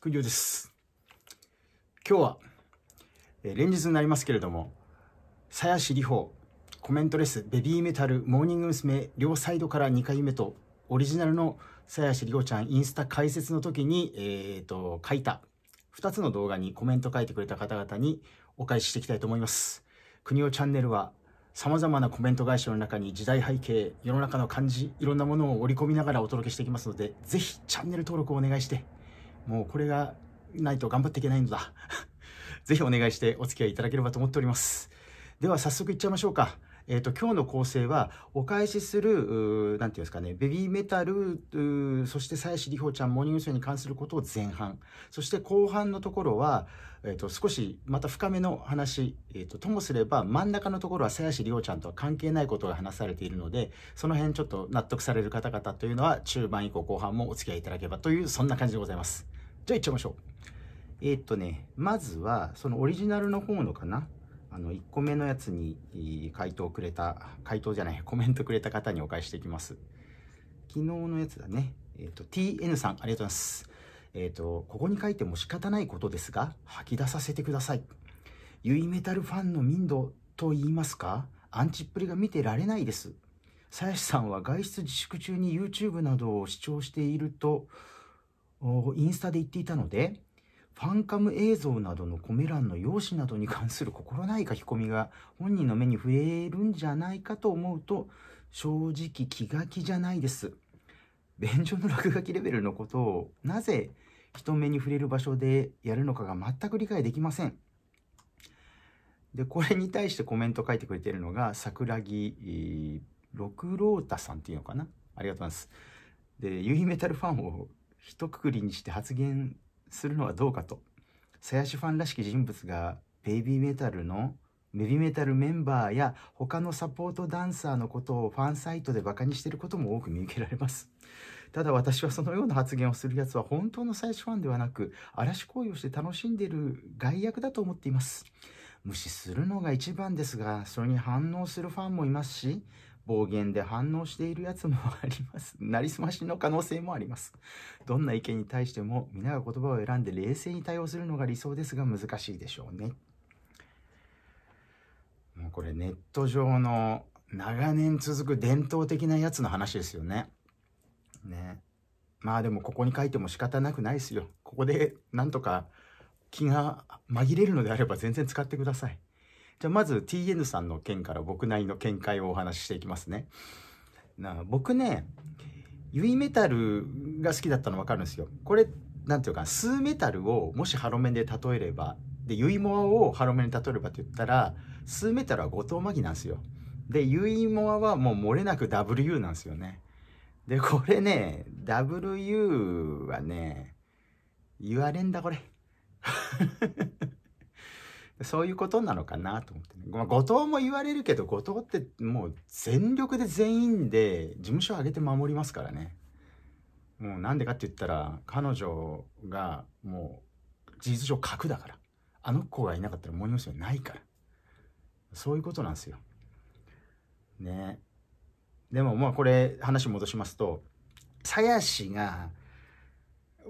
くりです。今日は、えー、連日になりますけれども、鞘師里穂、コメントレス、ベビーメタル、モーニング娘。両サイドから2回目と、オリジナルの鞘師里穂ちゃんインスタ解説の時に、えーと、書いた2つの動画にコメント書いてくれた方々にお返ししていきたいと思います。国尾チャンネルはさまざまなコメント会社の中に時代背景世の中の感じいろんなものを織り込みながらお届けしていきますのでぜひチャンネル登録をお願いしてもうこれがないと頑張っていけないのだ。ぜひお願いしてお付き合いいただければと思っております。では早速いっちゃいましょうか。えっ、ー、と、今日の構成は、お返しする、何て言うんですかね、ベビーメタル、そしてやし里帆ちゃん、モーニングショーに関することを前半。そして後半のところは、えっ、ー、と、少しまた深めの話、えっ、ー、と、ともすれば真ん中のところはやし里帆ちゃんとは関係ないことが話されているので、その辺ちょっと納得される方々というのは中盤以降後半もお付き合いいただければという、そんな感じでございます。じゃっちゃいましょう。えー、っとね、まずは、そのオリジナルの方のかな。あの、1個目のやつに回答くれた、回答じゃない、コメントくれた方にお返ししていきます。昨日のやつだね。えっ、と、TN さん、ありがとうございます。えっ、ー、と、ここに書いても仕方ないことですが、吐き出させてください。ユイメタルファンの民度と言いますか、アンチっぷりが見てられないです。鞘師さんは外出自粛中に YouTube などを視聴していると、インスタで言っていたので、ファンカム映像などのコメ欄の用紙などに関する心ない書き込みが本人の目に触れるんじゃないかと思うと、正直気が気じゃないです。便所の落書きレベルのことをなぜ人目に触れる場所でやるのかが全く理解できません。で、これに対してコメント書いてくれてるのが、桜木六郎太さんっていうのかなありがとうございます。で、ユイメタルファンを一括りにして発言するのはどうかと鞘師ファンらしき人物がベイビーメタルのベビーメタルメンバーや他のサポートダンサーのことをファンサイトでバカにしていることも多く見受けられますただ私はそのような発言をするやつは本当の最初ファンではなく嵐行為をして楽しんでいる害悪だと思っています無視するのが一番ですがそれに反応するファンもいますし暴言で反応しているやつもあります。なりすましの可能性もあります。どんな意見に対しても皆が言葉を選んで冷静に対応するのが理想ですが難しいでしょうね。もうこれネット上の長年続く伝統的なやつの話ですよね。ね。まあでもここに書いても仕方なくないですよ。ここでなんとか気が紛れるのであれば全然使ってください。じゃあまず TN さんの件から僕なりの見解をお話ししていきますね。な僕ね、ユイメタルが好きだったの分かるんですよ。これ、なんていうか、スーメタルをもしハロメンで例えれば、で、ユイモアをハロメンで例えればって言ったら、スーメタルは後藤真希なんですよ。で、ユイモアはもう漏れなく WU なんですよね。で、これね、WU はね、言われんだこれ。そういうことなのかなと思ってね。まあ、後藤も言われるけど、後藤ってもう全力で全員で事務所を挙げて守りますからね。もうなんでかって言ったら、彼女がもう事実上核だから。あの子がいなかったら森娘はないから。そういうことなんですよ。ね。でもまあこれ話戻しますと、鞘師が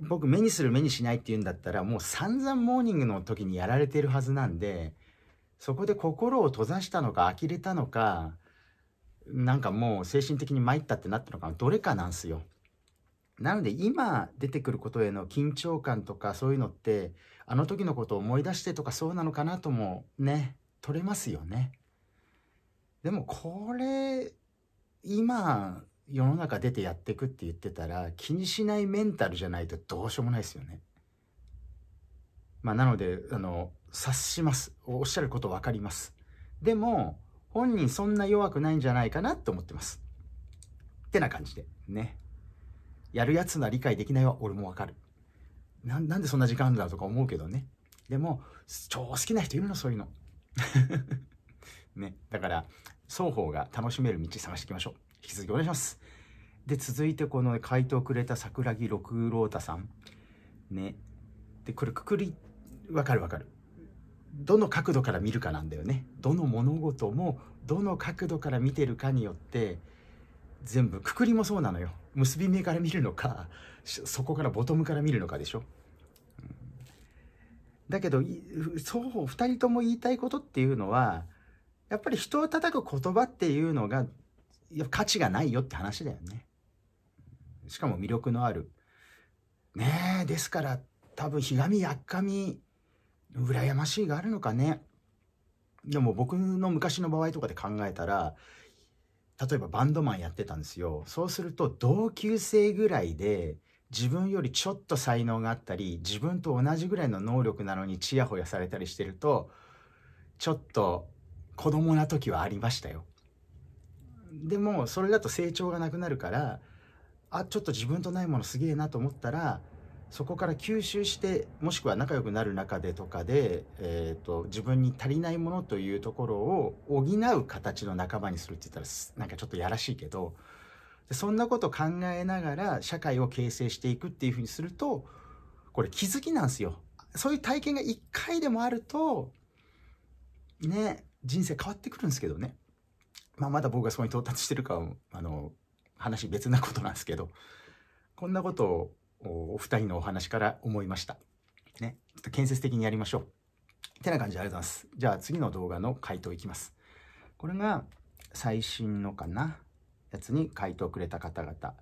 僕目にする目にしないっていうんだったらもう散々モーニングの時にやられてるはずなんでそこで心を閉ざしたのか呆れたのかなんかもう精神的に参ったってなったのかどれかなんすよ。なので今出てくることへの緊張感とかそういうのってあの時のことを思い出してとかそうなのかなともね取れますよね。でもこれ今世の中出てやってくって言ってたら気にしないメンタルじゃないとどうしようもないですよね。まあ、なのであの察しますおっしゃること分かりますでも本人そんな弱くないんじゃないかなと思ってますってな感じでねやるやつな理解できないは俺も分かるななんでそんな時間あるんだとか思うけどねでも超好きな人いるのそういうの ねだから双方が楽しめる道探していきましょう引き続きお願いします。で、続いてこの回答くれた桜木六郎太さん。ね。で、これくくり、わかるわかる。どの角度から見るかなんだよね。どの物事も、どの角度から見てるかによって、全部、くくりもそうなのよ。結び目から見るのか、そこからボトムから見るのかでしょ。だけど、双方、二人とも言いたいことっていうのは、やっぱり人を叩く言葉っていうのがや価値がないよって話だよね。しかも魅力のある。ねえ、ですから多分、ひがみやっかみ、羨ましいがあるのかね。でも僕の昔の場合とかで考えたら、例えばバンドマンやってたんですよ。そうすると同級生ぐらいで自分よりちょっと才能があったり、自分と同じぐらいの能力なのにちやほやされたりしてると、ちょっと子供な時はありましたよ。でもそれだと成長がなくなるからあちょっと自分とないものすげえなと思ったらそこから吸収してもしくは仲良くなる中でとかで、えーと、自分に足りないものというところを補う形の仲間にするって言ったらなんかちょっとやらしいけどそんなこと考えながら社会を形成していくっていうふうにするとこれ気づきなんですよ。そういう体験が1回でもあるとね人生変わってくるんですけどね。まあ、まだ僕がそこに到達してるかはあの話別なことなんですけどこんなことをお二人のお話から思いました。ね、ちょっと建設的にやりましょう。てな感じでありがとうございます。じゃあ次の動画の回答いきます。これが最新のかなやつに回答くれた方々。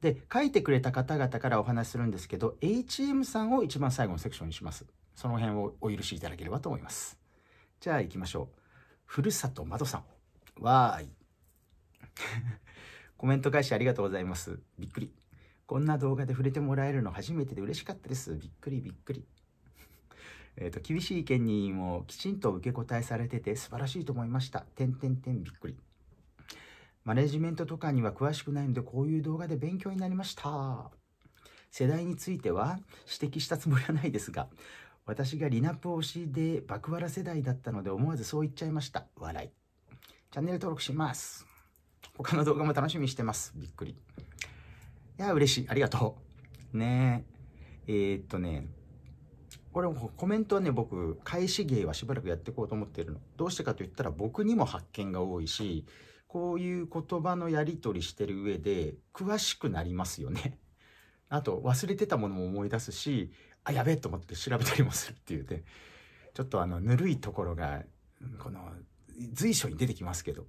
で、書いてくれた方々からお話しするんですけど、HM さんを一番最後のセクションにします。その辺をお許しいただければと思います。じゃあ行きましょう。ふるさと窓さん。わーい。コメント返しありがとうございます。びっくり。こんな動画で触れてもらえるの初めてで嬉しかったです。びっくりびっくり。えっ、と、厳しい意見にもきちんと受け答えされてて素晴らしいと思いました。てんてんてんびっくり。マネジメントとかには詳しくないので、こういう動画で勉強になりました。世代については指摘したつもりはないですが、私がリナップ推しでバクワラ世代だったので思わずそう言っちゃいました。笑い。チャンネル登録します。他の動画も楽しみにしてます。びっくり。いや、嬉しい。ありがとう。ねえ。えー、っとね、これもコメントはね、僕、返し芸はしばらくやっていこうと思ってるの。どうしてかと言ったら僕にも発見が多いし、こういう言葉のやり取りしてる上で、詳しくなりますよね。あと、忘れてたものも思い出すし、あ、やべえと思って調べたりもするっていうね。ちょっとあの、ぬるいところが、この、随所に出てきますけど、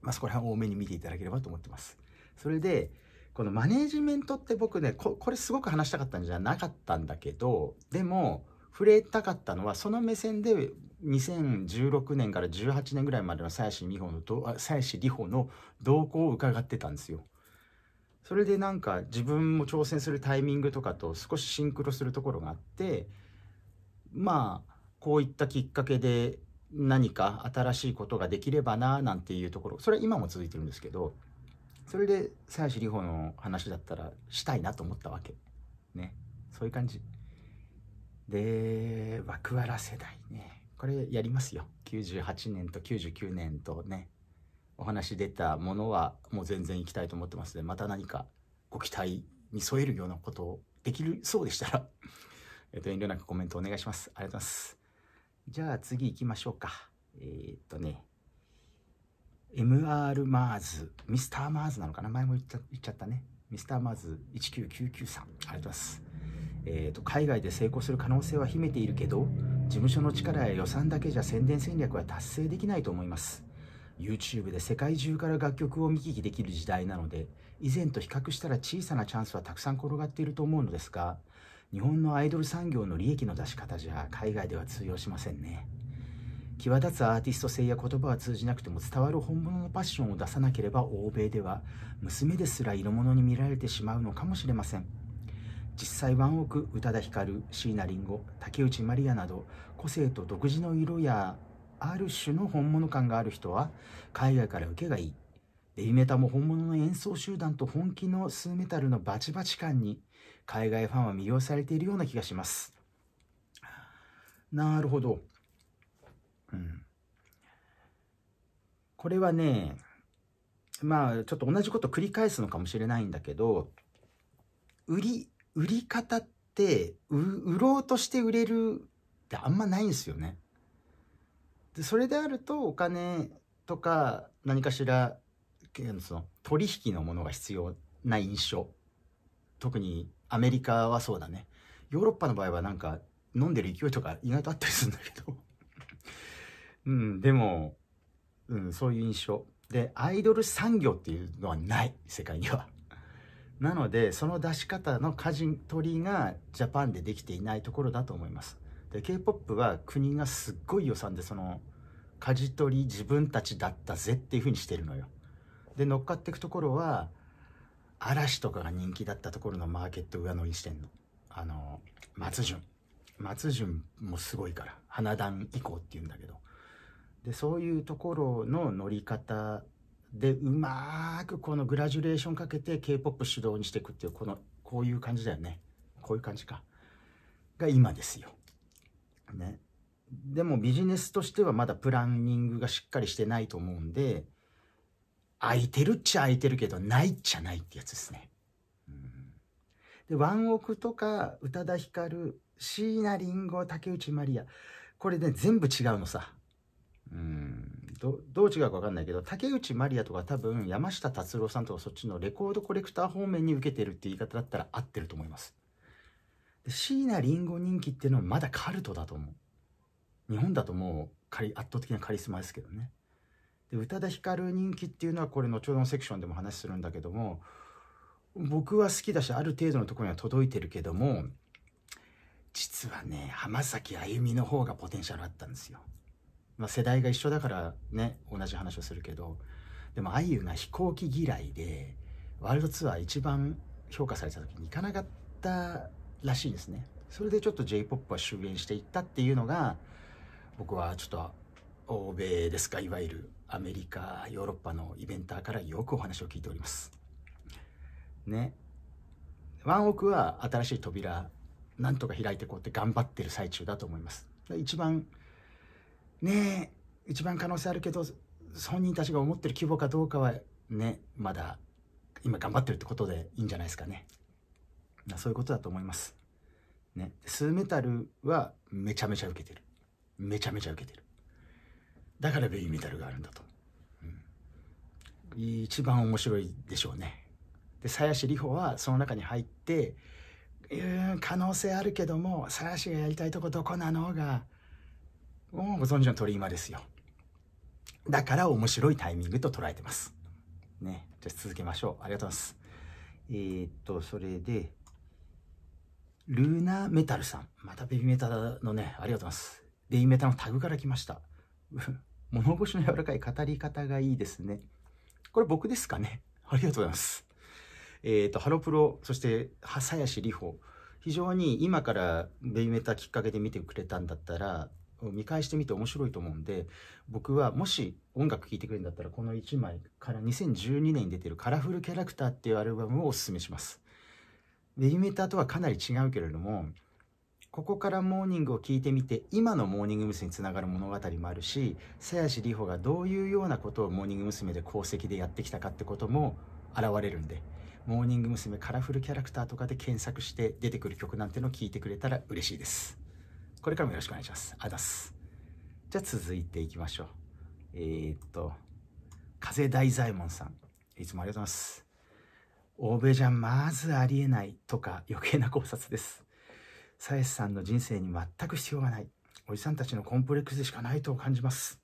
まあ、そこら辺多めに見ていただければと思ってます。それで、このマネージメントって僕ねこ、これすごく話したかったんじゃなかったんだけど、でも、触れたかったのは、その目線で2016年から18年ぐらいまでの鞘師美穂の、鞘師里穂の動向を伺ってたんですよ。それでなんか自分も挑戦するタイミングとかと少しシンクロするところがあって、まあ、こういったきっかけで何か新しいことができればななんていうところそれは今も続いてるんですけどそれで鞘師里帆の話だったらしたいなと思ったわけねそういう感じでワクワラ世代ねこれやりますよ98年と99年とねお話出たものはもう全然いきたいと思ってますの、ね、でまた何かご期待に添えるようなことをできるそうでしたら、えっと、遠慮なくコメントお願いしますありがとうございますじゃあ次行きましょうか。えー、っとね、MR マーズ、ミスターマーズなのかな前も言っちゃったね。ミスターマーズ19993。ありがとうございます。えー、っと、海外で成功する可能性は秘めているけど、事務所の力や予算だけじゃ宣伝戦略は達成できないと思います。YouTube で世界中から楽曲を見聞きできる時代なので、以前と比較したら小さなチャンスはたくさん転がっていると思うのですが、日本のアイドル産業の利益の出し方じゃ海外では通用しませんね際立つアーティスト性や言葉は通じなくても伝わる本物のパッションを出さなければ欧米では娘ですら色物に見られてしまうのかもしれません実際ワンオク宇多田ヒカル椎名林檎竹内まりやなど個性と独自の色やある種の本物感がある人は海外から受けがいいデビメタも本物の演奏集団と本気のスーメタルのバチバチ感に海外ファンは魅了されているような気がします。なるほど。うん。これはね、まあちょっと同じこと繰り返すのかもしれないんだけど、売り、売り方って売ろうとして売れるってあんまないんですよね。でそれであるとお金とか何かしらその取引のものが必要な印象特にアメリカはそうだね。ヨーロッパの場合はなんか飲んでる勢いとか意外とあったりするんだけどうん、でも、うん、そういう印象。で、アイドル産業っていうのはない、世界には。なので、その出し方の舵取りがジャパンでできていないところだと思います。で、K-POP は国がすっごい予算でその、舵取り自分たちだったぜっていうふうにしてるのよ。で、乗っかっていくところは、嵐とかが人気だったところのマーケット上乗りしてんの。あの、松潤。松潤もすごいから。花壇以降って言うんだけど。で、そういうところの乗り方で、うまくこのグラジュレーションかけて K-POP 主導にしていくっていう、この、こういう感じだよね。こういう感じか。が今ですよ。ね。でもビジネスとしてはまだプランニングがしっかりしてないと思うんで、空いてるっちゃ空いてるけど、ないっちゃないってやつですね。うん、で、ワンオクとか、宇多田ヒカル、椎名林檎、竹内まりや。これね、全部違うのさ。うん、どどう違うか分かんないけど竹内まりやとか多分山下達郎さんとかそっちのレコードコレクター方面に受けてるって言い方だったら合ってると思いますで椎名林檎人気っていうのはまだカルトだと思う日本だともう圧倒的なカリスマですけどねで宇多田ヒカル人気っていうのはこれ後ほどのセクションでも話するんだけども僕は好きだしある程度のところには届いてるけども実はね浜崎あゆみの方がポテンシャルあったんですよ。まあ、世代が一緒だからね同じ話をするけどでもあゆが飛行機嫌いでワールドツアー一番評価された時に行かなかったらしいんですね。それでちょっと J-POP は終焉していったっていうのが僕はちょっと欧米ですかいわゆるアメリカヨーロッパのイベンターからよくお話を聞いておりますねワンオクは新しい扉なんとか開いてこうって頑張ってる最中だと思います一番ね一番可能性あるけど本人たちが思ってる規模かどうかはねまだ今頑張ってるってことでいいんじゃないですかねそういうことだと思いますねスーメタルはめちゃめちゃ受けてるめちゃめちゃ受けてるだからベビーメタルがあるんだと、うん、一番面白いでしょうねで鞘師里帆はその中に入ってうん可能性あるけども鞘師がやりたいとこどこなのがもうご存知の鳥間ですよだから面白いタイミングと捉えてますねじゃあ続けましょうありがとうございますえー、っとそれでルーナメタルさんまたベビーメタルのねありがとうございますベビーメタルのタグから来ました 物腰の柔らかい語り方がいいですね。これ僕ですかね。ありがとうございます。えっ、ー、と、ハロプロ、そして、はさやしりほ。非常に今からベイメタきっかけで見てくれたんだったら、見返してみて面白いと思うんで、僕はもし音楽聴いてくれるんだったら、この1枚から2012年に出てるカラフルキャラクターっていうアルバムをおすすめします。ベイメタとはかなり違うけれども、ここからモーニングを聞いてみて今のモーニング娘。につながる物語もあるし鞘師里穂がどういうようなことをモーニング娘。で功績でやってきたかってことも現れるんでモーニング娘。カラフルキャラクターとかで検索して出てくる曲なんてのを聞いてくれたら嬉しいですこれからもよろしくお願いしますあだすじゃあ続いていきましょうえー、っと風大左衛門さんいつもありがとうございます欧米じゃまずありえないとか余計な考察ですエスさんの人生に全く必要がないおじさんたちのコンプレックスでしかないと感じます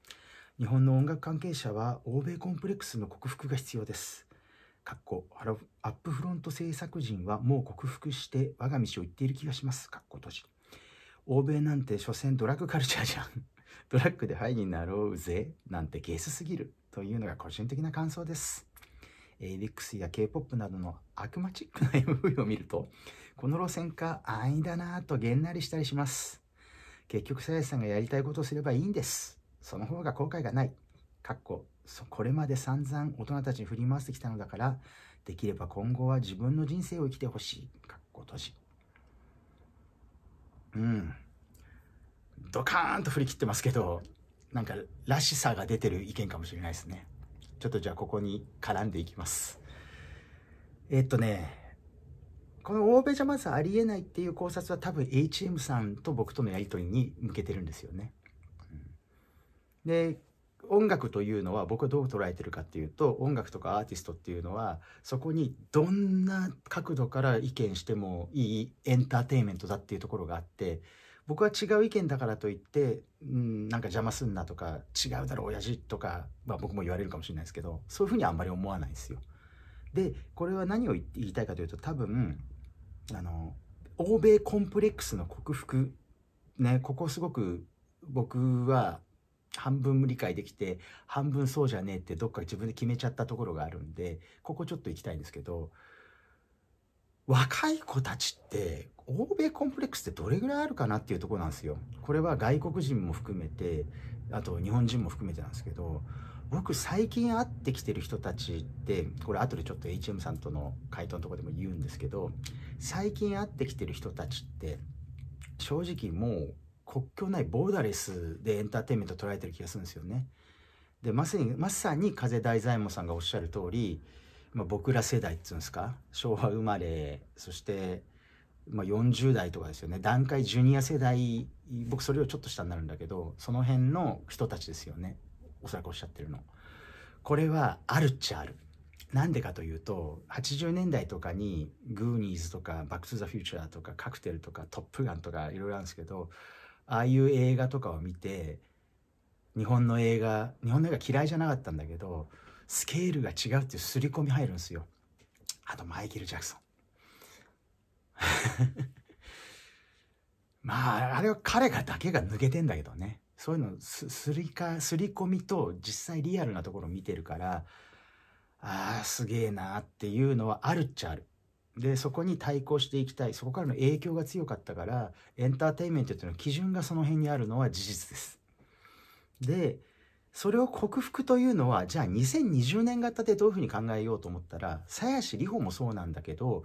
日本の音楽関係者は欧米コンプレックスの克服が必要ですかっこアップフロント制作陣はもう克服して我が道を行っている気がしますかっこ閉じ欧米なんて所詮ドラッグカルチャーじゃん ドラッグでハイになろうぜなんてゲスすぎるというのが個人的な感想です a ック x や K-POP などのアクマチックな MV を見るとこの路線か安易だなぁとげんなりしたりします。結局、さやさんがやりたいことをすればいいんです。その方が後悔がない。かっこ、これまで散々大人たちに振り回してきたのだから、できれば今後は自分の人生を生きてほしい。かっこ閉じ。うん。ドカーンと振り切ってますけど、なんからしさが出てる意見かもしれないですね。ちょっとじゃあここに絡んでいきます。えっとね、この欧米じゃまずありえないっていう考察は多分 HM さんと僕とのやり取りに向けてるんですよね。で音楽というのは僕はどう捉えてるかっていうと音楽とかアーティストっていうのはそこにどんな角度から意見してもいいエンターテインメントだっていうところがあって僕は違う意見だからといって、うん、なんか邪魔すんなとか違うだろ親父とか、まあ、僕も言われるかもしれないですけどそういうふうにあんまり思わないんですよ。でこれは何を言いたいかというと多分あの欧米コンプレックスの克服ねここすごく僕は半分理解できて半分そうじゃねえってどっか自分で決めちゃったところがあるんでここちょっと行きたいんですけど若い子たちって欧米コンプレックスってどれぐらいあるかなっていうとこなんですよ。これは外国人も含めてあと日本人も含めてなんですけど僕最近会ってきてる人たちってこれ後でちょっと HM さんとの回答のとこでも言うんですけど最近会ってきてる人たちって正直もう国境ないボーダレスでエンターテインメント捉えてる気がするんですよね。でまさにまさに風大左衛門さんがおっしゃる通り、まあ、僕ら世代ってつうんですか昭和生まれそして、まあ、40代とかですよね段階ジュニア世代僕それよりちょっと下になるんだけどその辺の人たちですよね。おそらくおっしゃってるの。これはあるっちゃある。なんでかというと80年代とかにグーニーズとかバック・トゥ・ザ・フューチャーとかカクテルとかトップガンとかいろいろあるんですけどああいう映画とかを見て日本の映画日本の映画嫌いじゃなかったんだけどスケールが違うっていう刷り込み入るんですよあとマイケル・ジャクソン まああれは彼がだけが抜けてんだけどねそういうのすすりかすり込みと実際リアルなところを見てるからああすげえなっていうのはあるっちゃある。でそこに対抗していきたいそこからの影響が強かったからエンターテインメントっていうのは基準がその辺にあるのは事実です。でそれを克服というのはじゃあ2020年型でどういうふうに考えようと思ったら鞘師里帆もそうなんだけど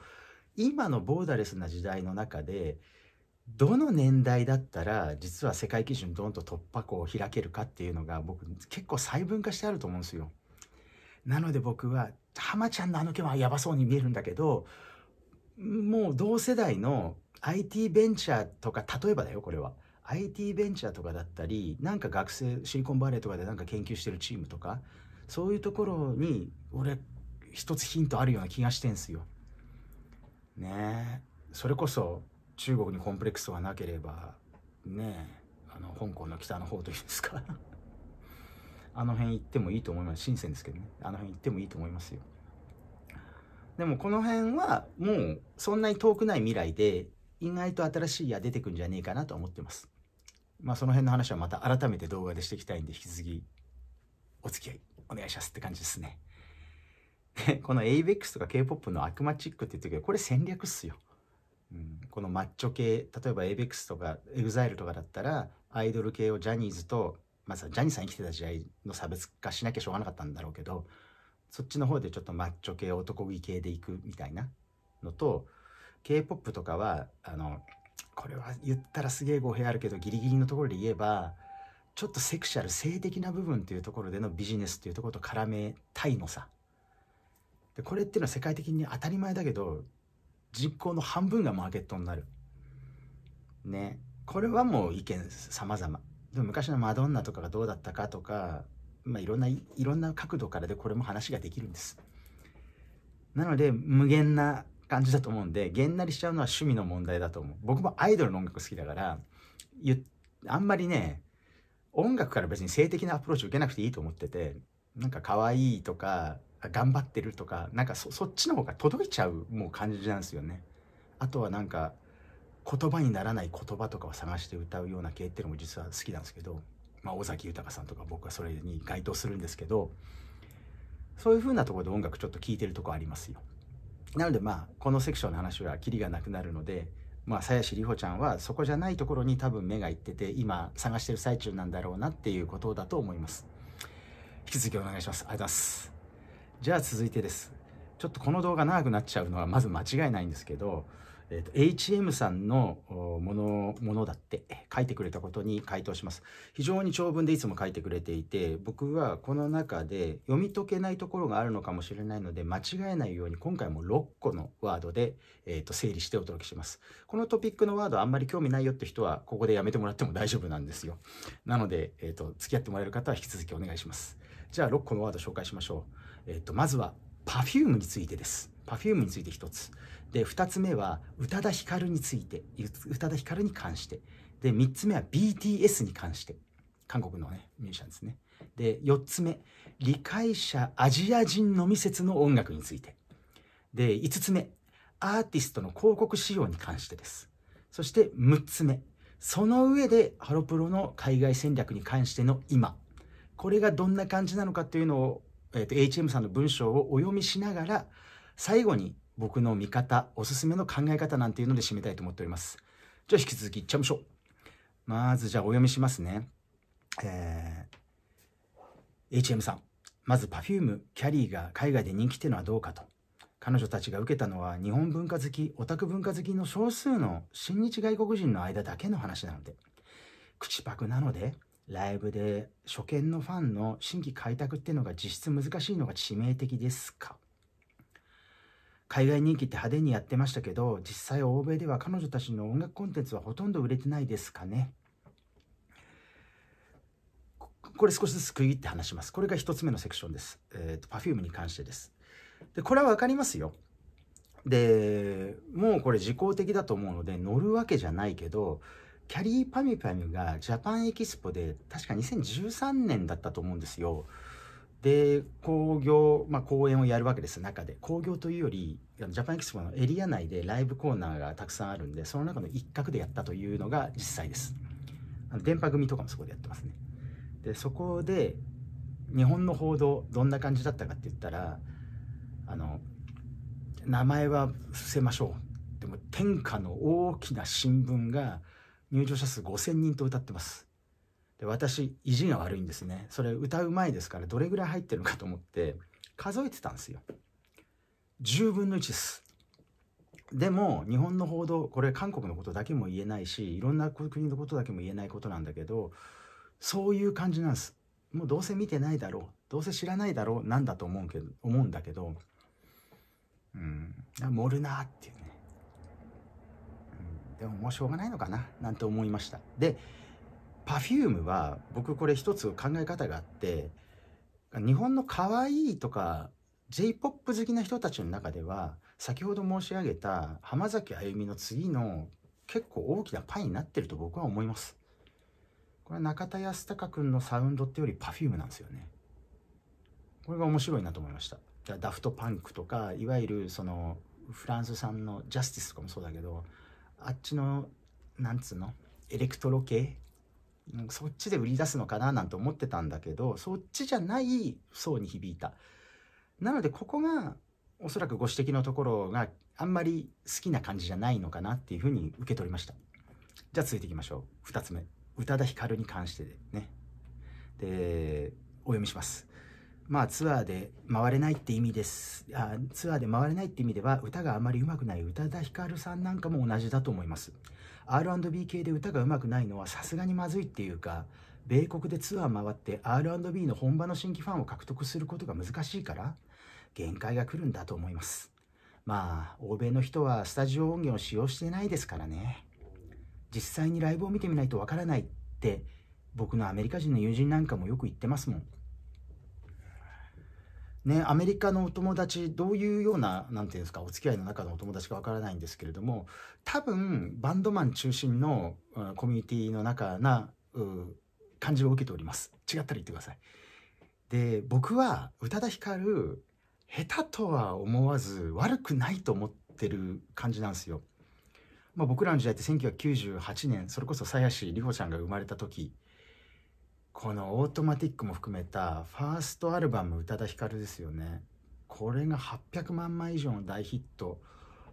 今のボーダレスな時代の中でどの年代だったら実は世界基準どんと突破口を開けるかっていうのが僕結構細分化してあると思うんですよ。なので僕は浜ちゃんのあの件はやばそうに見えるんだけどもう同世代の IT ベンチャーとか例えばだよこれは IT ベンチャーとかだったりなんか学生シリコンバレーとかでなんか研究してるチームとかそういうところに俺一つヒントあるような気がしてんすよ。ねえそれこそ中国にコンプレックスがなければねあの香港の北の方というんですか あの辺行ってもいいと思います深センですけどねあの辺行ってもいいと思いますよでもこの辺はもうそんなに遠くない未来で意外と新しい矢出てくんじゃねえかなと思ってますまあその辺の話はまた改めて動画でしていきたいんで引き続きお付き合いお願いしますって感じですねこの ABEX とか K-POP の悪魔チックって言ってるけどこれ戦略っすようん、このマッチョ系例えば ABEX とか EXILE とかだったらアイドル系をジャニーズと、まあ、ジャニーさん生きてた時代の差別化しなきゃしょうがなかったんだろうけどそっちの方でちょっとマッチョ系男気系でいくみたいなのと k p o p とかはあのこれは言ったらすげえ語弊あるけどギリギリのところで言えばちょっとセクシャル性的な部分というところでのビジネスというところと絡めたいのさ。でこれっていうのは世界的に当たり前だけど人口の半分がマーケットになる。ね。これはもう意見様々。でも昔のマドンナとかがどうだったかとか、まあ、いろんないろんな角度からでこれも話ができるんです。なので無限な感じだと思うんでげんなりしちゃうのは趣味の問題だと思う僕もアイドルの音楽好きだからあんまりね音楽から別に性的なアプローチ受けなくていいと思っててなんか可愛いとか頑張ってるとかなんかそっちの方が届いちゃうもう感じなんですよね。あとはなんか言葉にならない言葉とかを探して歌うような系っていうのも実は好きなんですけど、まあ、尾崎豊さんとか僕はそれに該当するんですけどそういう風なところで音楽ちょっと聴いてるとこありますよ。なのでまあこのセクションの話はキリがなくなるのでまあ鞘師里帆ちゃんはそこじゃないところに多分目がいってて今探してる最中なんだろうなっていうことだと思います。引き続きお願いします。ありがとうございます。じゃあ続いてです。ちょっとこの動画長くなっちゃうのはまず間違いないんですけど、えーと、HM さんのものものだって書いてくれたことに回答します。非常に長文でいつも書いてくれていて僕はこの中で読み解けないところがあるのかもしれないので間違えないように今回も6個のワードで、えーと、整理してお届けします。このトピックのワードあんまり興味ないよって人はここでやめてもらっても大丈夫なんですよ。なので、えーと付き合ってもらえる方は引き続きお願いします。じゃあ6個のワード紹介しましょう。えっと、まずは Perfume についてです。Perfume について一つ。で、二つ目は宇多田ヒカルについて、宇多田ヒカルに関して。で、三つ目は BTS に関して。韓国のね、ミュージシャンですね。で、四つ目、理解者アジア人のみ説の音楽について。で、五つ目、アーティストの広告仕様に関してです。そして6つ目。その上でハロプロの海外戦略に関しての今。これがどんな感じなのかというのをえーと、HM さんの文章をお読みしながら最後に僕の見方おすすめの考え方なんていうので締めたいと思っておりますじゃあ引き続きいっちゃいましょうまずじゃあお読みしますねえー、HM さんまず Perfume キャリーが海外で人気っていうのはどうかと彼女たちが受けたのは日本文化好きオタク文化好きの少数の親日外国人の間だけの話なので口パクなのでライブで初見のファンの新規開拓っていうのが実質難しいのが致命的ですか海外人気って派手にやってましたけど実際欧米では彼女たちの音楽コンテンツはほとんど売れてないですかねこれ少しずつ区切って話しますこれが1つ目のセクションです、えーと、と Perfume に関してですでこれは分かりますよでもうこれ時効的だと思うので乗るわけじゃないけどキャリーパミパミがジャパンエキスポで確か2013年だったと思うんですよ。で工業、まあ、公演をやるわけです中で工業というよりジャパンエキスポのエリア内でライブコーナーがたくさんあるんでその中の一角でやったというのが実際です電波組とかもそこでやってますねでそこで日本の報道どんな感じだったかって言ったらあの名前は伏せましょうでも天下の大きな新聞が入場者数5000人と歌ってます。で私、意地が悪いんですね。それ歌う前ですからどれぐらい入ってるかと思って数えてたんですよ。10分の1です。でも日本の報道これ韓国のことだけも言えないしいろんな国のことだけも言えないことなんだけどそういう感じなんです。もうどうせ見てないだろうどうせ知らないだろうなんだと思うけど思うんだけど、うん、盛るなっていうでももうしょうがないのかななんて思いましたで Perfume は僕これ一つ考え方があって日本の可愛いとか J-POP 好きな人たちの中では先ほど申し上げた浜崎あゆみの次の結構大きなパイになってると僕は思いますこれは中田泰孝君のサウンドってより Perfume なんですよねこれが面白いなと思いましたダフトパンクとかいわゆるそのフランス産のジャスティスとかもそうだけどあっちのなんつうのエレクトロ系そっちで売り出すのかななんて思ってたんだけどそっちじゃない層に響いたなのでここがおそらくご指摘のところがあんまり好きな感じじゃないのかなっていうふうに受け取りましたじゃあ続いていきましょう2つ目宇多田ヒカルに関してでねでお読みしますまあ、ツアーで回れないって意味ですあツアーで回れないって意味では歌があまり上手くない宇多田ヒカルさんなんかも同じだと思います R&B 系で歌が上手くないのはさすがにまずいっていうか米国でツアー回って R&B の本場の新規ファンを獲得することが難しいから限界が来るんだと思いますまあ欧米の人はスタジオ音源を使用してないですからね実際にライブを見てみないとわからないって僕のアメリカ人の友人なんかもよく言ってますもんね、アメリカのお友達、どういうような、何ていうんですか、お付き合いの中のお友達かわからないんですけれども、多分、バンドマン中心の、コミュニティの中な、う感じを受けております。違ったら言ってください。で、僕は、宇多田ヒカル、下手とは思わず、悪くないと思ってる感じなんですよ。まあ、僕らの時代って1998年、それこそ鞘師里帆ちゃんが生まれた時、このオートマティックも含めたファーストアルバム宇多田ヒカルですよねこれが800万枚以上の大ヒット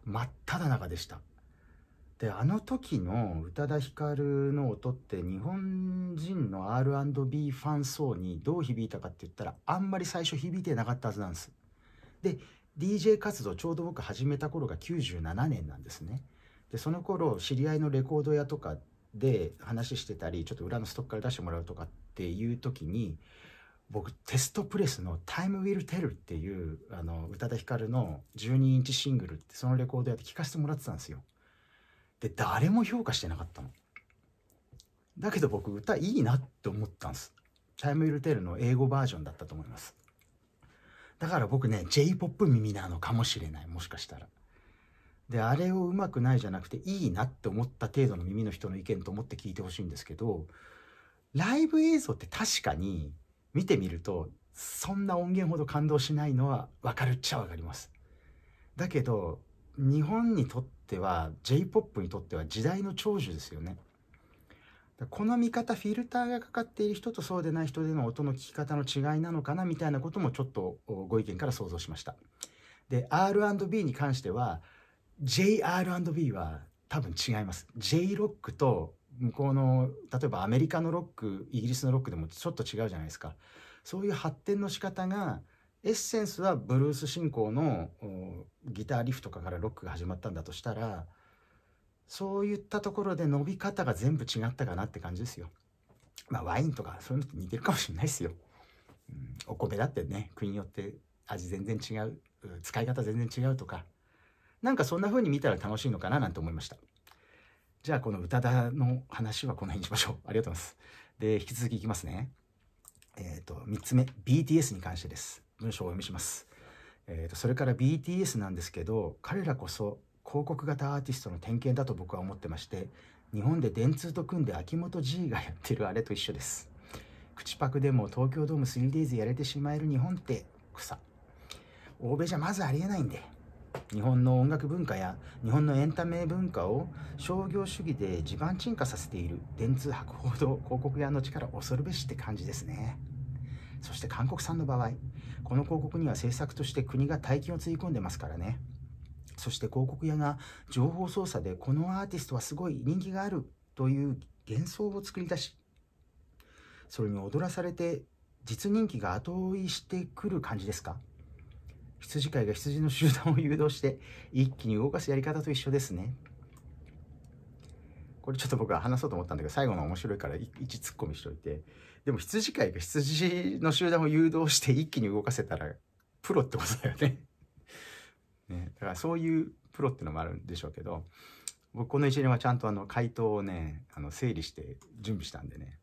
真っ只中でしたであの時の宇多田ヒカルの音って日本人の R&B ファン層にどう響いたかって言ったらあんまり最初響いてなかったはずなんですで DJ 活動ちょうど僕始めた頃が97年なんですねでその頃知り合いのレコード屋とかで話してたりちょっと裏のストックから出してもらうとかっていう時に僕テストプレスの「Time Will Tell」っていうあの宇多田ヒカルの12インチシングルってそのレコードやって聴かせてもらってたんですよ。で誰も評価してなかったの。だけど僕歌いいなって思ったんです。タイムウィルテルの英語バージョンだったと思います。だから僕ね J-POP 耳なのかもしれないもしかしたら。であれをうまくないじゃなくていいなって思った程度の耳の人の意見と思って聞いてほしいんですけどライブ映像って確かに見てみるとそんな音源ほど感動しないのは分かるっちゃ分かります。だけど日本にとっては J-POP にとっては時代の長寿ですよね。この見方フィルターがかかっている人とそうでない人での音の聞き方の違いなのかなみたいなこともちょっとご意見から想像しました。で R&B に関しては JR&B は多分違います J ロックと向こうの例えばアメリカのロックイギリスのロックでもちょっと違うじゃないですかそういう発展の仕方がエッセンスはブルース進行のギターリフとかからロックが始まったんだとしたらそういったところで伸び方が全部違ったかなって感じですよ。まあワインとかそういうのと似てるかもしれないですよ。うん、お米だってね国によって味全然違う使い方全然違うとかなんかそんな風に見たら楽しいのかななんて思いました。じゃあこの宇多田の話はこの辺にしましょう。ありがとうございます。で、引き続きいきますね。えっ、ー、と、3つ目、BTS に関してです。文章をお読みします。えーと、それから BTS なんですけど彼らこそ広告型アーティストの典型だと僕は思ってまして日本で電通と組んで秋元 G がやってるあれと一緒です口パクでも東京ドーム 3days やれてしまえる日本って草欧米じゃまずありえないんで日本の音楽文化や日本のエンタメ文化を商業主義で地盤沈下させている電通博報堂広告屋の力恐るべしって感じですねそして韓国産の場合この広告には政策として国が大金をつぎ込んでますからねそして広告屋が情報操作でこのアーティストはすごい人気があるという幻想を作り出しそれに踊らされて実人気が後追いしてくる感じですか羊飼いが羊の集団を誘導して一気に動かすやり方と一緒ですね。これちょっと僕は話そうと思ったんだけど、最後の面白いから一ツッコミしといて。でも羊飼いが羊の集団を誘導して一気に動かせたら、プロってことだよね ね。だからそういうプロってのもあるんでしょうけど、僕この一年はちゃんとあの回答をね、あの整理して準備したんでね。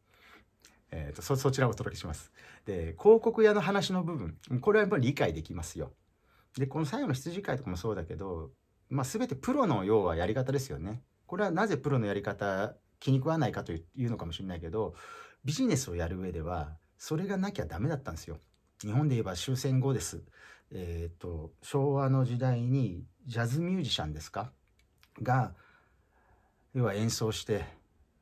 えーと、そそちらをお届けします。で広告屋の話の部分これはやっぱり理解できますよ。でこの最後の羊飼いとかもそうだけど、まあ、全てプロの要はやり方ですよね。これはなぜプロのやり方気に食わないかというのかもしれないけどビジネスをやる上ではそれがなきゃダメだったんですよ。日本で言えば終戦後です。えっ、ー、と昭和の時代にジャズミュージシャンですかが要は演奏して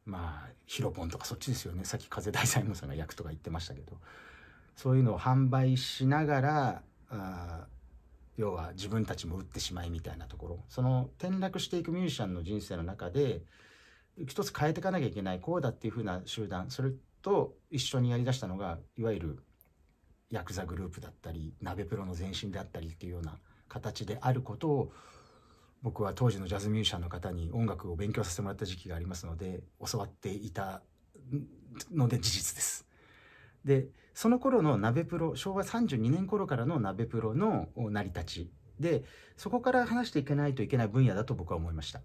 まあヒロポンとかそっちですよねさっき風大左衛門さんが役とか言ってましたけどそういうのを販売しながらあ要は自分たちも打ってしまいみたいなところその転落していくミュージシャンの人生の中で一つ変えていかなきゃいけないこうだっていう風な集団それと一緒にやりだしたのがいわゆるヤクザグループだったり鍋プロの前身であったりっていうような形であることを僕は当時のジャズミュージシャンの方に音楽を勉強させてもらった時期がありますので教わっていたので事実です。でその頃の鍋プロ昭和32年頃からの鍋プロの成り立ちでそこから話していけないといけない分野だと僕は思いました。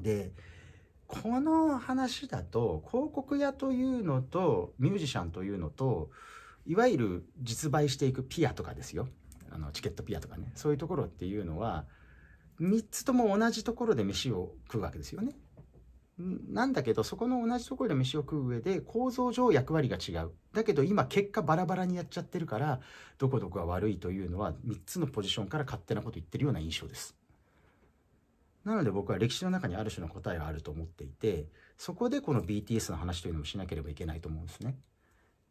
でこの話だと広告屋というのとミュージシャンというのといわゆる実売していくピアとかですよあのチケットピアとかねそういうところっていうのは3つとも同じところで飯を食うわけですよね。なんだけど、そこの同じところで飯を食う上で構造上役割が違う。だけど今結果バラバラにやっちゃってるから、どこどこが悪いというのは3つのポジションから勝手なこと言ってるような印象です。なので僕は歴史の中にある種の答えがあると思っていて、そこでこの BTS の話というのもしなければいけないと思うんですね。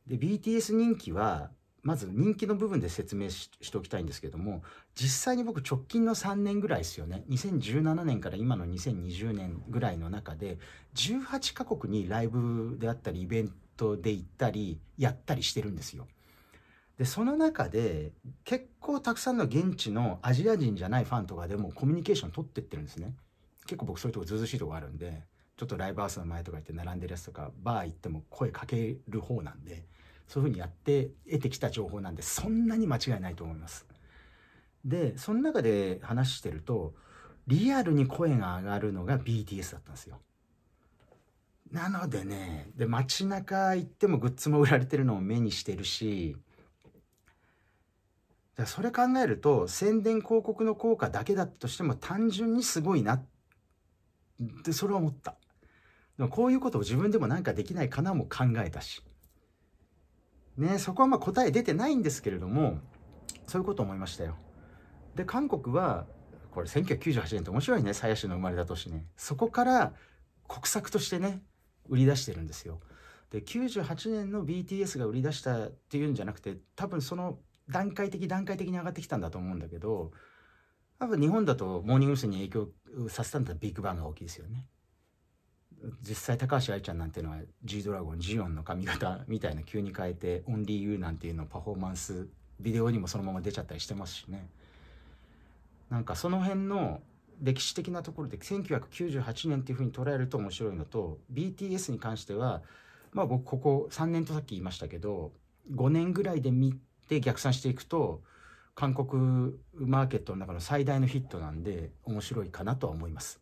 で、BTS 人気はまず人気の部分で説明しておきたいんですけども実際に僕直近の3年ぐらいですよね2017年から今の2020年ぐらいの中で18カ国にライブであったりイベントで行ったりやったりしてるんですよ。でその中で結構たくさんの現地のアジア人じゃないファンとかでもコミュニケーション取ってってるんですね結構僕そういうとこずずしいとこあるんでちょっとライブハウスの前とか行って並んでるやつとかバー行っても声かける方なんでそういうふうにやって得てきた情報なんで、そんなに間違いないと思います。で、その中で話してると、リアルに声が上がるのが BTS だったんですよ。なのでね、で、街中行ってもグッズも売られてるのを目にしてるし、それ考えると、宣伝広告の効果だけだとしても単純にすごいなって、それは思った。こういうことを自分でも何かできないかなも考えたし。ね、そこはまあ答え出てないんですけれどもそういうこと思いましたよ。で韓国はこれ1998年って面白いね鞘師の生まれた年ねそこから国策としてね売り出してるんですよ。で98年の BTS が売り出したっていうんじゃなくて多分その段階的段階的に上がってきたんだと思うんだけど多分日本だとモーニング娘。に影響させたんだったらビッグバンが大きいですよね。実際高橋愛ちゃんなんていうのは G ドラゴンジオンの髪型みたいな急に変えて「オンリーユーなんていうのパフォーマンスビデオにもそのまま出ちゃったりしてますしねなんかその辺の歴史的なところで1998年っていうふうに捉えると面白いのと BTS に関してはまあ僕ここ3年とさっき言いましたけど5年ぐらいで見て逆算していくと韓国マーケットの中の最大のヒットなんで面白いかなとは思います。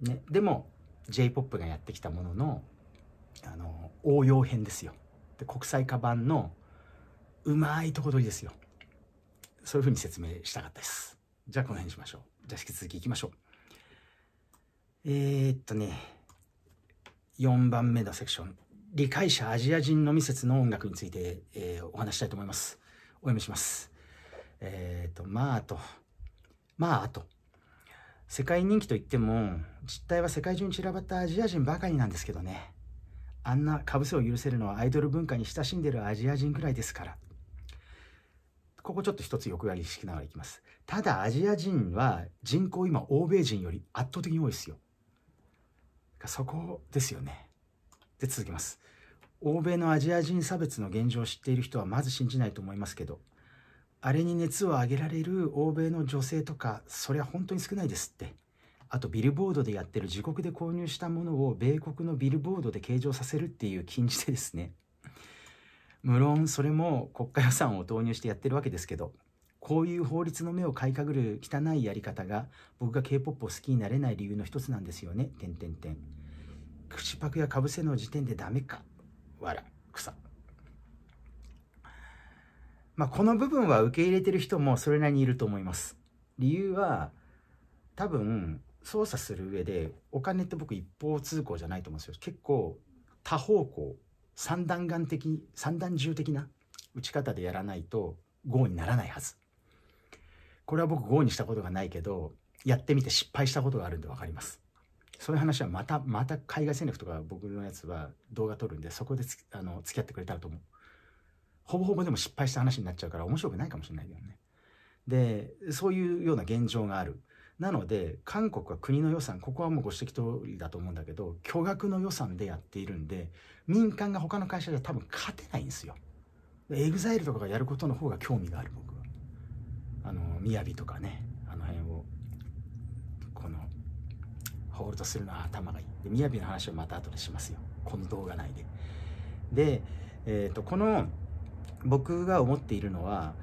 ね、でも j p o p がやってきたもののあの応用編ですよで国際化版のうまいとこ取りですよそういうふうに説明したかったですじゃあこの辺にしましょうじゃあ引き続きいきましょうえー、っとね4番目のセクション理解者アジア人のみ説の音楽について、えー、お話したいと思いますお読みしますえー、っとまああとまああと世界人気といっても実態は世界中に散らばったアジア人ばかりなんですけどねあんなかぶせを許せるのはアイドル文化に親しんでるアジア人くらいですからここちょっと一つ欲張りしながらいきますただアジア人は人口今欧米人より圧倒的に多いですよそこですよねで続きます欧米のアジア人差別の現状を知っている人はまず信じないと思いますけどあれに熱を上げられる欧米の女性とかそれは本当に少ないですってあとビルボードでやってる自国で購入したものを米国のビルボードで計上させるっていう禁じ手ですね無論それも国家予算を投入してやってるわけですけどこういう法律の目をかいかぐる汚いやり方が僕が K-POP を好きになれない理由の一つなんですよね。点点点。口パクやかぶせの時点でダメか。わら、草。まあ、この部分は受け入れてる人もそれなりにいると思います。理由は多分操作する上でお金って僕一方通行じゃないと思うんですよ。結構多方向三段眼的三段重的な打ち方でやらないと g にならないはず。これは僕 g にしたことがないけどやってみて失敗したことがあるんで分かります。そういう話はまたまた海外戦略とか僕のやつは動画撮るんでそこであの付き合ってくれたらと思うほぼほぼでも失敗した話になっちゃうから面白くないかもしれないけどね。で、そういうような現状がある。なので、韓国は国の予算、ここはもうご指摘通りだと思うんだけど、巨額の予算でやっているんで、民間が他の会社では多分勝てないんですよ。エグザイルとかがやることの方が興味がある、僕は。あの、みやびとかね、あの辺を、この、ホールドするのは頭がいい。で、みやびの話はまた後でしますよ。この動画内で。で、えっ、ー、と、この、僕が思っているのは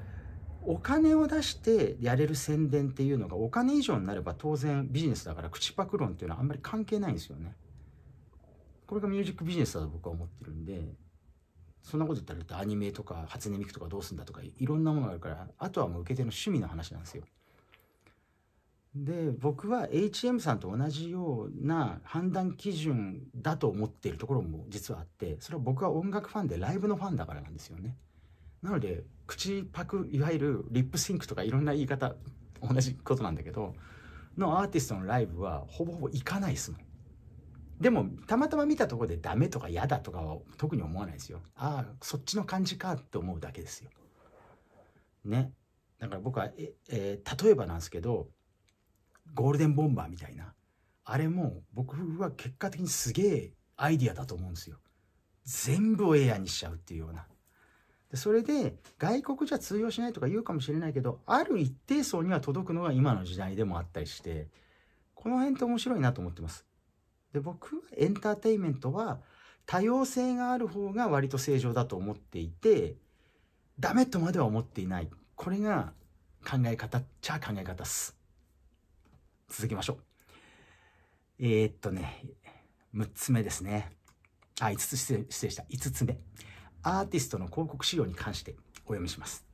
お金を出してやれる宣伝っていうのがお金以上になれば当然ビジネスだから口パク論っていうのはあんまり関係ないんですよね。これがミュージックビジネスだと僕は思ってるんでそんなこと言ったらアニメとか初音ミクとかどうすんだとかいろんなものがあるからあとはもう受け手の趣味の話なんですよ。で僕は HM さんと同じような判断基準だと思っているところも実はあってそれは僕は音楽ファンでライブのファンだからなんですよね。なので口パクいわゆるリップシンクとかいろんな言い方同じことなんだけどのアーティストのライブはほぼほぼ行かないですもんでもたまたま見たところでダメとか嫌だとかは特に思わないですよああそっちの感じかって思うだけですよねだから僕はえ、えー、例えばなんですけどゴールデンボンバーみたいなあれも僕は結果的にすげえアイディアだと思うんですよ全部をエアにしちゃうっていうようなそれで外国じゃ通用しないとか言うかもしれないけどある一定層には届くのが今の時代でもあったりしてこの辺って面白いなと思ってます。で僕はエンターテインメントは多様性がある方が割と正常だと思っていてダメとまでは思っていないこれが考え方っちゃ考え方っす続きましょうえー、っとね6つ目ですねあ5つ失礼した5つ目アーティストの広告資料に関してお読みします。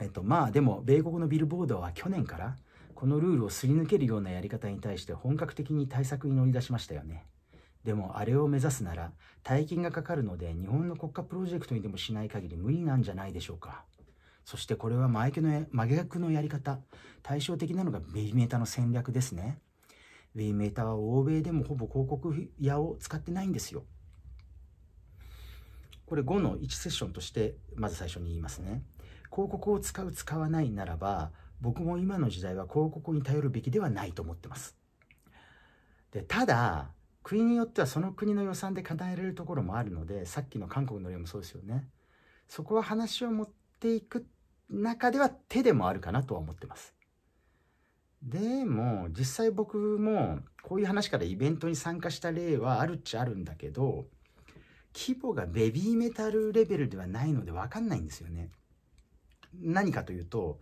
えっと、まあでも米国のビルボードは去年からこのルールをすり抜けるようなやり方に対して本格的に対策に乗り出しましたよね。でもあれを目指すなら大金がかかるので日本の国家プロジェクトにでもしない限り無理なんじゃないでしょうか。そしてこれは真逆の真逆のやり方対照的なのがベイメータの戦略ですね。ベイメータは欧米でもほぼ広告屋を使ってないんですよ。これ5の1セッションとしてまず最初に言いますね広告を使う使わないならば僕も今の時代は広告に頼るべきではないと思ってますでただ国によってはその国の予算で叶えられるところもあるのでさっきの韓国の例もそうですよねそこは話を持っていく中では手でもあるかなとは思ってますでも実際僕もこういう話からイベントに参加した例はあるっちゃあるんだけど規模がベビーメタルレベルではないので分かんないんですよね。何かというと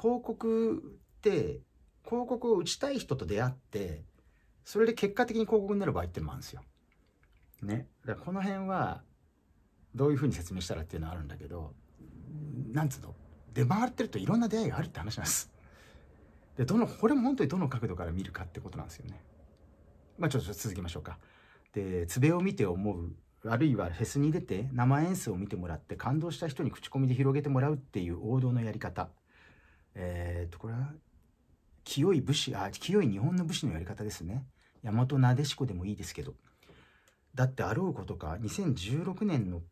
広告って広告を打ちたい人と出会ってそれで結果的に広告になる場合ってのもあるんですよ。ね、だからこの辺はどういうふうに説明したらっていうのはあるんだけどなんつうの出回ってるといろんな出会いがあるって話なんです。でどのこれも本当にどの角度から見るかってことなんですよね。まあちょっと続きましょうか。で「つべを見て思うあるいはフェスに出て生演奏を見てもらって感動した人に口コミで広げてもらうっていう王道のやり方えっ、ー、とこれは清い武士あ清い日本の武士のやり方ですね大和なでしこでもいいですけどだってあろうことか2016年の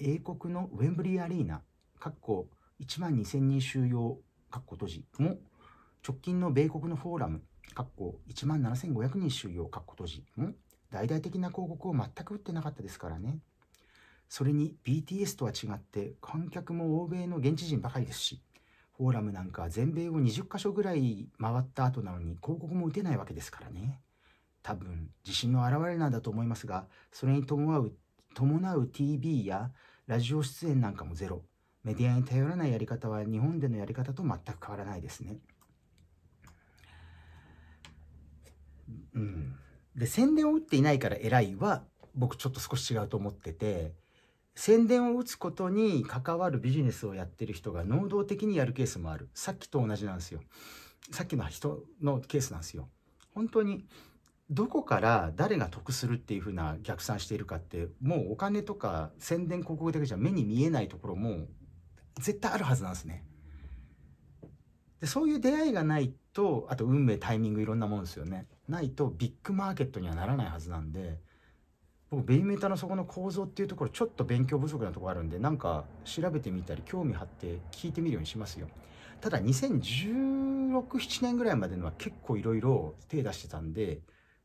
英国のウェンブリーアリーナかっこ1万2000人収容かっこ閉じも直近の米国のフォーラムかっこ1万7500人収容かっこ閉じも大々的な広告を全く打ってなかったですからね。それに BTS とは違って観客も欧米の現地人ばかりですし、フォーラムなんか全米を20カ所ぐらい回った後なのに広告も打てないわけですからね。多分自信の表れなんだと思いますが、それに伴う伴う TV やラジオ出演なんかもゼロ。メディアに頼らないやり方は日本でのやり方と全く変わらないですね。うん、で、宣伝を打っていないから偉いは、僕ちょっと少し違うと思ってて、宣伝を打つことに関わるビジネスをやってる人が能動的にやるケースもある。さっきと同じなんですよ。さっきの人のケースなんですよ。本当に、どこから誰が得するっていうふうな逆算しているかって、もうお金とか宣伝広告だけじゃ目に見えないところも絶対あるはずなんですね。でそういう出会いがないと、あと運命、タイミングいろんなもんですよね。ないとビッグマーケットにはならないはずなんで僕ベイメタのそこの構造っていうところちょっと勉強不足なとこあるんでなんか調べてみたり興味張って聞いてみるようにしますよただ20167年ぐらいまでのは結構いろいろ手出してたんで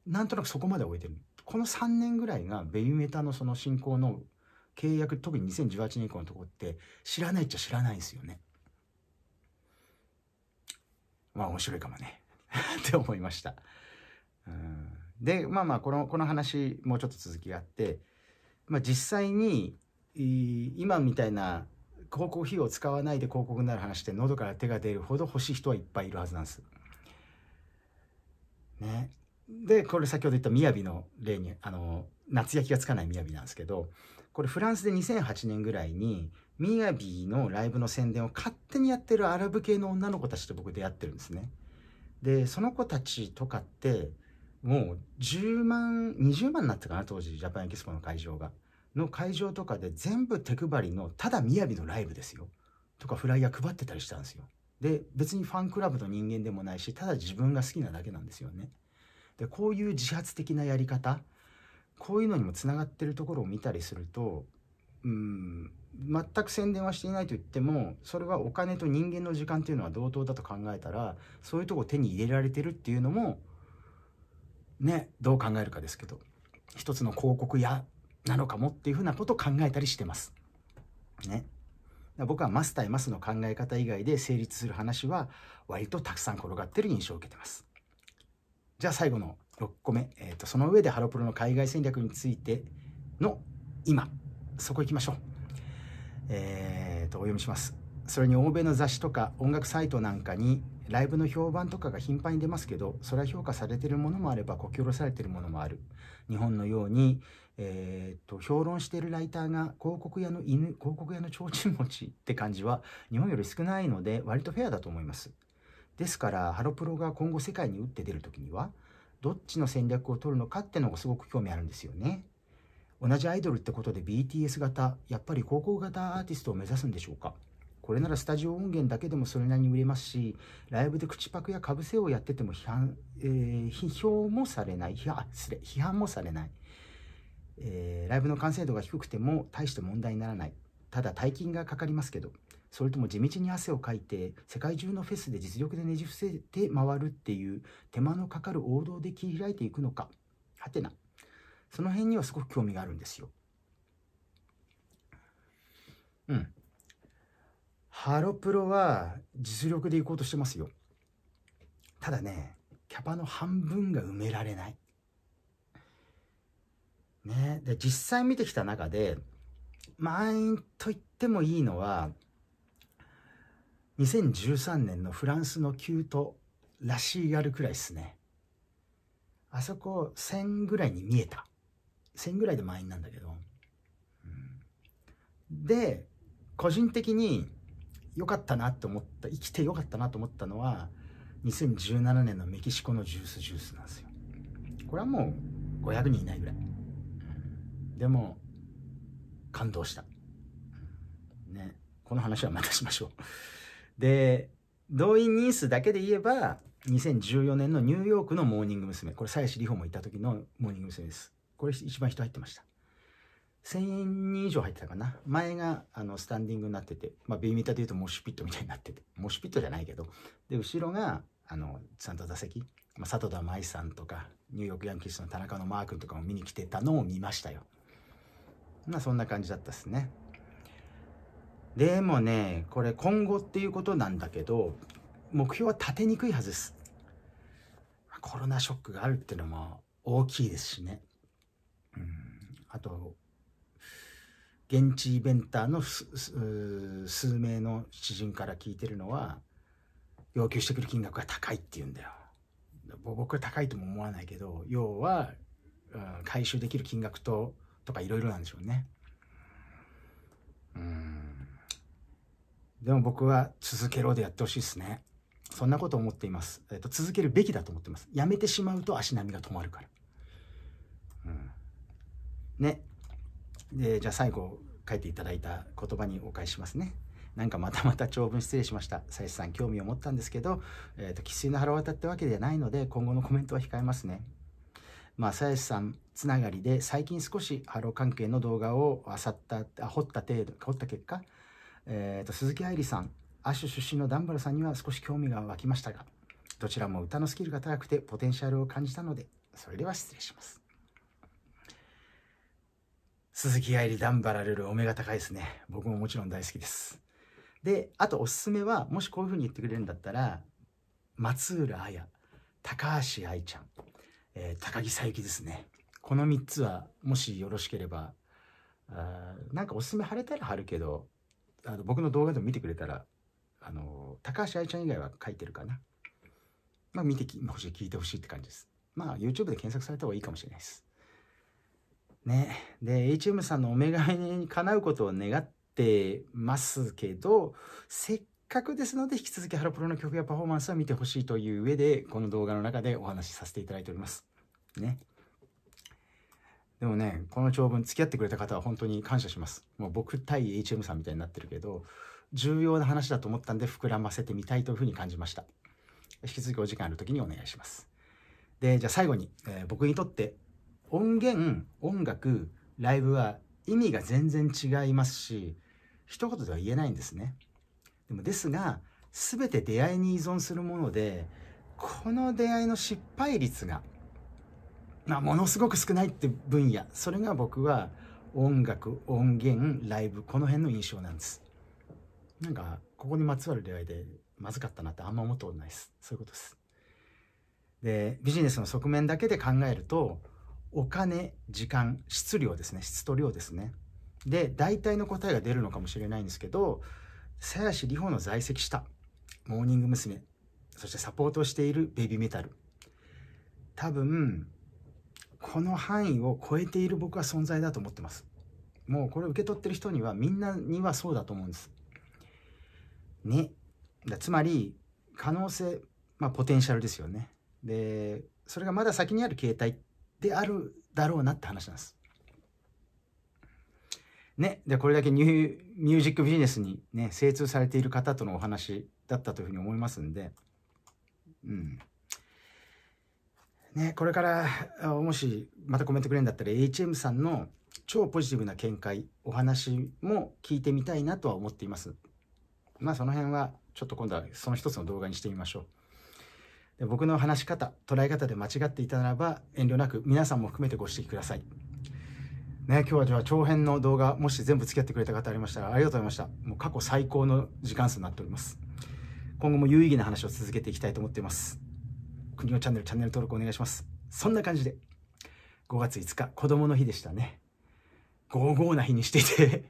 なんとなくそこまで終えてるこの3年ぐらいがベイメタのその進行の契約特に2018年以降のとこって知らないっちゃ知らないですよねまあ面白いかもね って思いました。でまあまあこのこの話もうちょっと続きがあって、まあ、実際に今みたいな広告費用を使わないで広告になる話って喉から手が出るほど欲しい人はいっぱいいるはずなんです。ね。でこれ先ほど言った「みやび」の例にあの夏焼きがつかない「みやび」なんですけどこれフランスで2008年ぐらいに「みやび」のライブの宣伝を勝手にやってるアラブ系の女の子たちと僕出会ってるんですね。でその子たちとかってもう10万20万になったかな当時ジャパンエキスポの会場がの会場とかで全部手配りのただ雅のライブですよとかフライヤー配ってたりしたんですよで別にファンクラブの人間でもないしただ自分が好きなだけなんですよねでこういう自発的なやり方こういうのにもつながってるところを見たりするとうん全く宣伝はしていないと言ってもそれはお金と人間の時間っていうのは同等だと考えたらそういうとこ手に入れられてるっていうのもね、どう考えるかですけど、一つの広告屋なのかもっていうふうなことを考えたりしてます。ね。僕はマス対マスの考え方以外で成立する話は割とたくさん転がってる印象を受けてます。じゃあ最後の6個目、えーと、とその上でハロプロの海外戦略についての今、そこ行きましょう。えっ、ー、と、お読みします。それに欧米の雑誌とか音楽サイトなんかにライブの評判とかが頻繁に出ますけどそれは評価されてるものもあればこき下ろされてるものもある日本のように、えー、っと評論しているライターが広告屋の犬広告屋の提灯持ちって感じは日本より少ないので割とフェアだと思いますですからハロプロが今後世界に打って出る時にはどっちの戦略を取るのかってのがすごく興味あるんですよね同じアイドルってことで BTS 型やっぱり高校型アーティストを目指すんでしょうかこれならスタジオ音源だけでもそれなりに売れますし、ライブで口パクやかぶせをやってても批判、えー、批評もされない、いや、失礼、批判もされない、えー、ライブの完成度が低くても大して問題にならない。ただ大金がかかりますけど、それとも地道に汗をかいて、世界中のフェスで実力でねじ伏せて回るっていう手間のかかる王道で切り開いていくのか。はてな。その辺にはすごく興味があるんですよ。うん。ハロプロは実力で行こうとしてますよ。ただね、キャパの半分が埋められない。ね、で実際見てきた中で満員と言ってもいいのは2013年のフランスのキュートらしいやるくらいですねあそこ1000ぐらいに見えた1000ぐらいで満員なんだけど、うん、で個人的に良かったなって思った生きて良かったなと思ったのは2017年のメキシコのジュースジュースなんですよこれはもう500人いないぐらいでも感動したねこの話はまたしましょうで動員人数だけで言えば2014年のニューヨークのモーニング娘。これ、鞘師里帆もいた時のモーニング娘。です。これ一番人入ってました。1000円人以上入ってたかな。前があのスタンディングになってて、まあ、ベイメタでいうとモッシュピットみたいになってて、モッシュピットじゃないけど、で、後ろが、あの、ちゃんと座席、まあ、里田舞さんとか、ニューヨークヤンキースの田中のマー君とかも見に来てたのを見ましたよ。まあ、そんな感じだったっすね。でもね、これ今後っていうことなんだけど、目標は立てにくいはずです。コロナショックがあるっていうのも大きいですしね。うん、あと、現地イベンターの数名の知人から聞いてるのは要求してくる金額が高いって言うんだよ。僕は高いとも思わないけど要は、うん、回収できる金額ととかいろいろなんでしょうね。うんでも僕は続けろでやってほしいですね。そんなこと思っています。えっと、続けるべきだと思ってます。やめてしまうと足並みが止まるから。うん、ね。でじゃあ最後書いていただいた言葉にお返しますね。なんかまたまた長文失礼しました。さえさん興味を持ったんですけど、えーと、生粋の腹渡ってわけではないので今後のコメントは控えますね。まあ、さえさんつながりで最近少しハロー関係の動画を漁ったあ掘った程度掘った結果、えーと、鈴木愛理さん亜種出身のダンバルさんには少し興味が湧きましたがどちらも歌のスキルが高くてポテンシャルを感じたのでそれでは失礼します。鈴木愛理、ダンバラルル、お目が高いですね。僕ももちろん大好きです。で、あとおすすめは、もしこういうふうに言ってくれるんだったら、松浦綾、高橋愛ちゃん、えー、高木さゆきですね。この3つは、もしよろしければ、あなんかおすすめ貼れたら貼るけど、あの僕の動画でも見てくれたら、あの高橋愛ちゃん以外は書いてるかな。まあ見てほしい、聞いてほしいって感じです。まあ YouTube で検索された方がいいかもしれないです。ね。で、HM さんのお願いにかなうことを願ってますけど、せっかくですので、引き続きハロプロの曲やパフォーマンスは見てほしいという上で、この動画の中でお話しさせていただいております。ね。でもね、この長文付き合ってくれた方は本当に感謝します。もう僕対 HM さんみたいになってるけど、重要な話だと思ったんで膨らませてみたいというふうに感じました。引き続きお時間ある時にお願いします。で、じゃあ最後に、えー、僕にとって音源音楽ライブは意味が全然違いますし一言では言えないんですねでもですが全て出会いに依存するものでこの出会いの失敗率が、まあ、ものすごく少ないって分野それが僕は音楽音源ライブこの辺の印象なんですなんかここにまつわる出会いでまずかったなってあんま思ったことないですそういうことですでビジネスの側面だけで考えるとお金時間質量ですね質と量ですねで大体の答えが出るのかもしれないんですけど鞘師里帆の在籍したモーニング娘。そしてサポートしているベビーメタル多分この範囲を超えている僕は存在だと思ってますもうこれ受け取ってる人にはみんなにはそうだと思うんですねだつまり可能性まあポテンシャルですよねでそれがまだ先にある形態っであるだろうなって話なんです。ね、でこれだけニューミュージックビジネスに、ね、精通されている方とのお話だったというふうに思いますんで、うんね、これからもしまたコメントくれるんだったら HM さんの超ポジティブな見解お話も聞いてみたいなとは思っています。まあその辺はちょっと今度はその一つの動画にしてみましょう。で僕の話し方捉え方で間違っていたならば遠慮なく皆さんも含めてご指摘くださいね、今日はじゃあ長編の動画もし全部付き合ってくれた方ありましたらありがとうございましたもう過去最高の時間数になっております今後も有意義な話を続けていきたいと思っています国のチャンネルチャンネル登録お願いしますそんな感じで5月5日子供の日でしたね55な日にしていて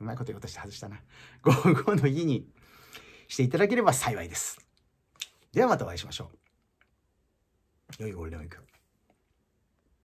うまいこと言おうとして外したな55の日にしていただければ幸いですではまたお会いしましょう。良いゴールデンウィーク。